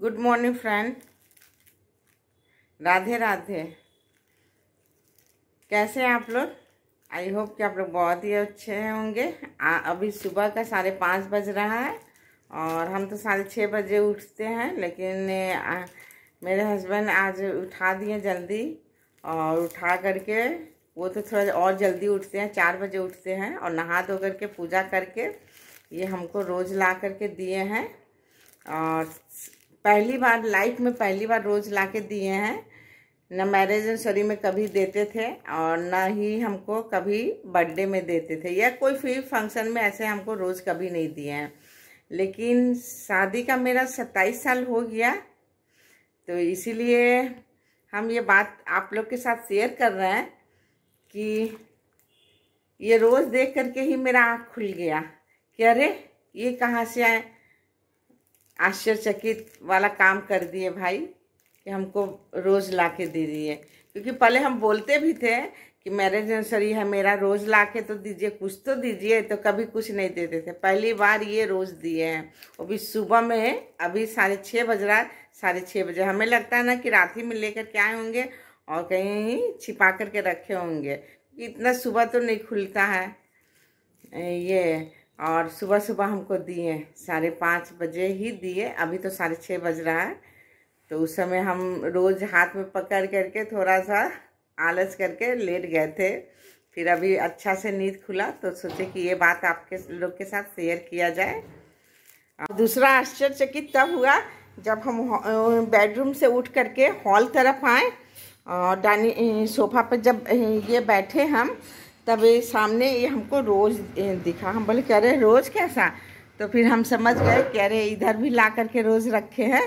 good morning friend Radhe Radhe कैसे हैं आप लोग आई होप कि आप लोग बहुत ही अच्छे होंगे आ, अभी सुबह का साढ़े पाँच बज रहा है और हम तो साढ़े छः बजे उठते हैं लेकिन आ, मेरे हस्बैंड आज उठा दिए जल्दी और उठा करके वो तो थोड़ा और जल्दी उठते हैं चार बजे उठते हैं और नहा धो करके पूजा करके ये हमको रोज़ ला करके दिए हैं और पहली बार लाइफ में पहली बार रोज़ ला के दिए हैं न मैरिज एंसरी में कभी देते थे और न ही हमको कभी बर्थडे में देते थे या कोई फिर फंक्शन में ऐसे हमको रोज़ कभी नहीं दिए हैं लेकिन शादी का मेरा सत्ताईस साल हो गया तो इसीलिए हम ये बात आप लोग के साथ शेयर कर रहे हैं कि ये रोज़ देख करके ही मेरा आँख खुल गया कि अरे ये कहाँ से आए आश्चर्यचकित वाला काम कर दिए भाई कि हमको रोज़ ला के दे दिए क्योंकि पहले हम बोलते भी थे कि मैरिज एनिवर्सरी है मेरा रोज़ ला के तो दीजिए कुछ तो दीजिए तो कभी कुछ नहीं देते थे पहली बार ये रोज़ दिए हैं वो भी सुबह में अभी साढ़े छः बज रहा है साढ़े छः बजे हमें लगता है ना कि रात ही में लेकर के आए होंगे और कहीं छिपा करके रखे होंगे इतना सुबह तो नहीं खुलता है ये और सुबह सुबह हमको दिए साढ़े पाँच बजे ही दिए अभी तो साढ़े छः बज रहा है तो उस समय हम रोज़ हाथ में पकड़ करके थोड़ा सा आलस करके लेट गए थे फिर अभी अच्छा से नींद खुला तो सोचे कि ये बात आपके लोग के साथ शेयर किया जाए दूसरा आश्चर्यचकित तब हुआ जब हम बेडरूम से उठ करके हॉल तरफ आए और डाइनिंग सोफा पर जब ये बैठे हम तब ये सामने ये हमको रोज़ दिखा हम बोले कह रहे रोज़ कैसा तो फिर हम समझ गए कह रहे इधर भी ला करके रोज़ रखे हैं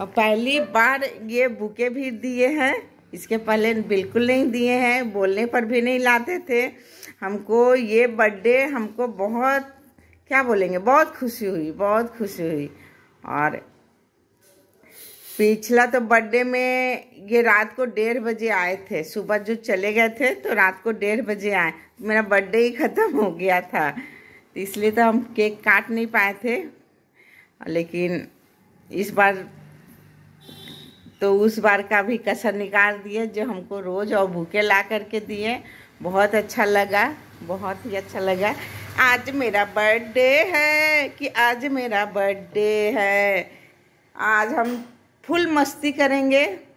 और पहली बार ये बुके भी दिए हैं इसके पहले बिल्कुल नहीं दिए हैं बोलने पर भी नहीं लाते थे हमको ये बर्थडे हमको बहुत क्या बोलेंगे बहुत खुशी हुई बहुत खुशी हुई और पिछला तो बर्थडे में ये रात को डेढ़ बजे आए थे सुबह जो चले गए थे तो रात को डेढ़ बजे आए मेरा बर्थडे ही ख़त्म हो गया था इसलिए तो हम केक काट नहीं पाए थे लेकिन इस बार तो उस बार का भी कसर निकाल दिए जो हमको रोज़ और भूखे ला करके दिए बहुत अच्छा लगा बहुत ही अच्छा लगा आज मेरा बर्थडे है कि आज मेरा बर्थडे है आज हम फुल मस्ती करेंगे